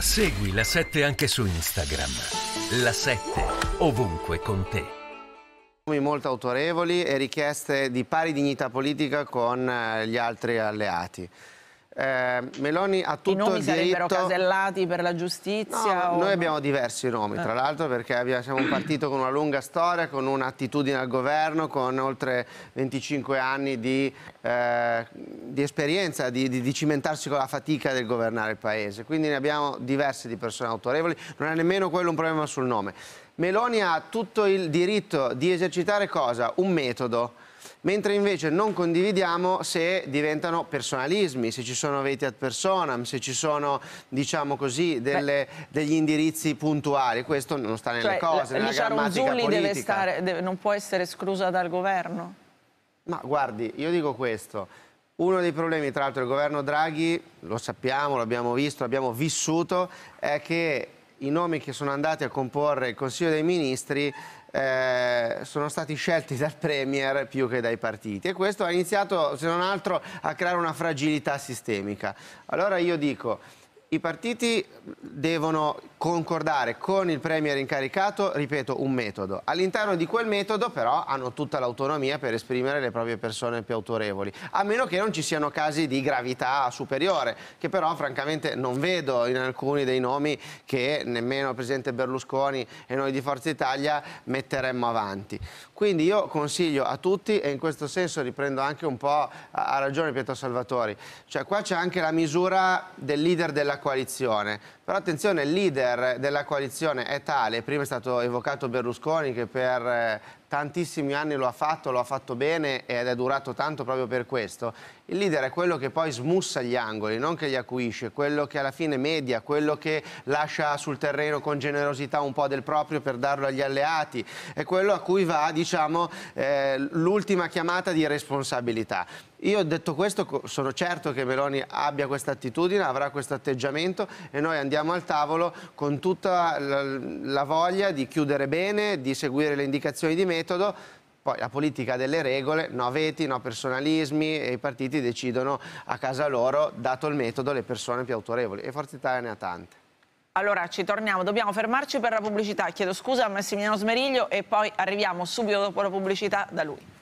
Segui la 7 anche su Instagram. La 7 ovunque con te molto autorevoli e richieste di pari dignità politica con eh, gli altri alleati eh, Meloni ha tutto I nomi il diritto... sarebbero casellati per la giustizia? No, noi abbiamo diversi nomi, tra eh. l'altro, perché abbiamo, siamo un partito con una lunga storia, con un'attitudine al governo, con oltre 25 anni di, eh, di esperienza, di, di, di, cimentarsi con la fatica del governare il paese. Quindi ne abbiamo diversi di persone autorevoli, non è nemmeno quello un problema sul nome. Meloni ha tutto il diritto di esercitare cosa? Un metodo mentre invece non condividiamo se diventano personalismi, se ci sono veti ad personam, se ci sono, diciamo così, delle, degli indirizzi puntuali. Questo non sta nelle cioè, cose, nella diciamo, grammatica politica. Stare, deve, non può essere esclusa dal governo? Ma guardi, io dico questo. Uno dei problemi, tra l'altro, del governo Draghi, lo sappiamo, l'abbiamo visto, l'abbiamo vissuto, è che i nomi che sono andati a comporre il Consiglio dei Ministri eh, sono stati scelti dal Premier più che dai partiti e questo ha iniziato se non altro a creare una fragilità sistemica. Allora io dico, i partiti devono concordare con il Premier incaricato, ripeto, un metodo. All'interno di quel metodo però hanno tutta l'autonomia per esprimere le proprie persone più autorevoli, a meno che non ci siano casi di gravità superiore, che però francamente non vedo in alcuni dei nomi che nemmeno il Presidente Berlusconi e noi di Forza Italia metteremmo avanti. Quindi io consiglio a tutti, e in questo senso riprendo anche un po' a ragione Pietro Salvatori, cioè qua c'è anche la misura del leader della coalizione. Però attenzione, il leader della coalizione è tale, prima è stato evocato Berlusconi che per eh, tantissimi anni lo ha fatto, lo ha fatto bene ed è durato tanto proprio per questo. Il leader è quello che poi smussa gli angoli, non che li acuisce, quello che alla fine media, quello che lascia sul terreno con generosità un po' del proprio per darlo agli alleati, è quello a cui va diciamo, eh, l'ultima chiamata di responsabilità. Io detto questo sono certo che Meloni abbia questa attitudine, avrà questo atteggiamento e noi andiamo al tavolo con tutta la, la voglia di chiudere bene, di seguire le indicazioni di me metodo, poi la politica delle regole, no veti, no personalismi e i partiti decidono a casa loro, dato il metodo, le persone più autorevoli e Forza Italia ne ha tante. Allora, ci torniamo, dobbiamo fermarci per la pubblicità, chiedo scusa a Massimiliano Smeriglio e poi arriviamo subito dopo la pubblicità da lui.